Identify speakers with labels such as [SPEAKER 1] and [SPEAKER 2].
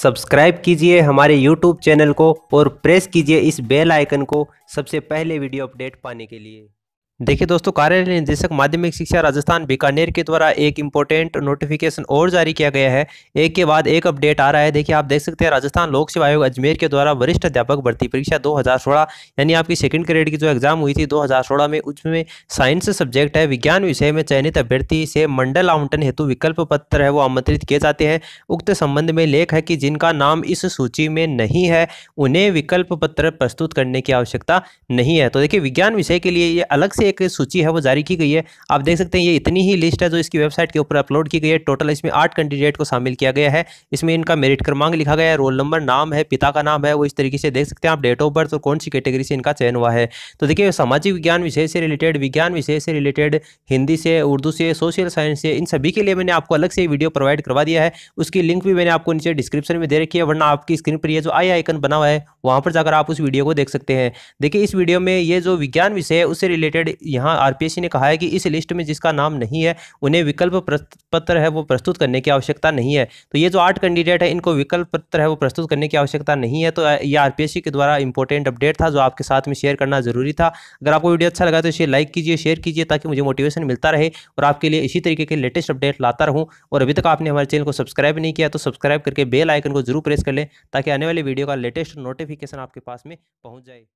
[SPEAKER 1] subscribe कीजिए हमारे YouTube channel को और प्रेस कीजिए इस बेल आइकन को सबसे पहले वीडियो अपडेट पाने के लिए देखिए दोस्तों कार्यालय निदेशक माध्यमिक शिक्षा राजस्थान बीकानेर के द्वारा एक इम्पोर्टेंट नोटिफिकेशन और जारी किया गया है एक के बाद एक अपडेट आ रहा है देखिए आप देख सकते हैं राजस्थान लोक सेवा आयोग अजमेर के द्वारा वरिष्ठ अध्यापक भर्ती परीक्षा 2016 यानी आपकी सेकंड ग्रेड की जो एग्जाम हुई थी दो में उसमें साइंस सब्जेक्ट है विज्ञान विषय में चयनित अभ्यर्थी से मंडल आवंटन हेतु विकल्प पत्र है वो आमंत्रित किए जाते हैं उक्त संबंध में लेख है कि जिनका नाम इस सूची में नहीं है उन्हें विकल्प पत्र प्रस्तुत करने की आवश्यकता नहीं है तो देखिये विज्ञान विषय के लिए ये अलग से एक सूची है वो जारी की गई है आप देख सकते हैं ये इतनी ही लिस्ट है जो इसकी वेबसाइट के ऊपर अपलोड की गई है टोटल इसमें आठ कैंडिडेट को शामिल किया गया है इसमें इनका मेरिट क्रमांक लिखा गया है रोल नंबर नाम है पिता का नाम है वो इस तरीके से देख सकते हैं आप डेट ऑफ बर्थ और कौन सी कैटेगरी से इनका चयन हुआ है तो देखिए सामाजिक विज्ञान विषय से रिलेटेड विज्ञान विषय से रिलेटेड हिंदी से उर्दू से सोशल साइंस से इन सभी के लिए मैंने आपको अलग से वीडियो प्रोवाइड करवा दिया है उसकी लिंक भी मैंने आपको नीचे डिस्क्रिप्शन में दे रखी है वरना आपकी स्क्रीन पर यह जो आई आइकन बना हुआ है वहाँ पर जाकर आप उस वीडियो को देख सकते हैं देखिए इस वीडियो में ये जो विज्ञान विषय है उससे रिलेटेड यहाँ आर ने कहा है कि इस लिस्ट में जिसका नाम नहीं है उन्हें विकल्प पत्र है वो प्रस्तुत करने की आवश्यकता नहीं है तो ये जो आठ कैंडिडेट है इनको विकल्प पत्र है वो प्रस्तुत करने की आवश्यकता नहीं है तो ये आर के द्वारा इंपॉर्टेंट अपडेट था जो आपके साथ में शेयर करना जरूरी था अगर आपको वीडियो अच्छा लगा तो इसे लाइक कीजिए शेयर कीजिए ताकि मुझे मोटिवेशन मिलता रहे और आपके लिए इसी तरीके के लेटेस्ट अपडेट लाता रहूँ और अभी तक आपने हमारे चैनल को सब्सक्राइब नहीं किया तो सब्सक्राइब करके बेल आइकन को जरूर प्रेस कर लें ताकि आने वाले वीडियो का लेटेस्ट नोटिफिकेशन आपके पास में पहुँच जाए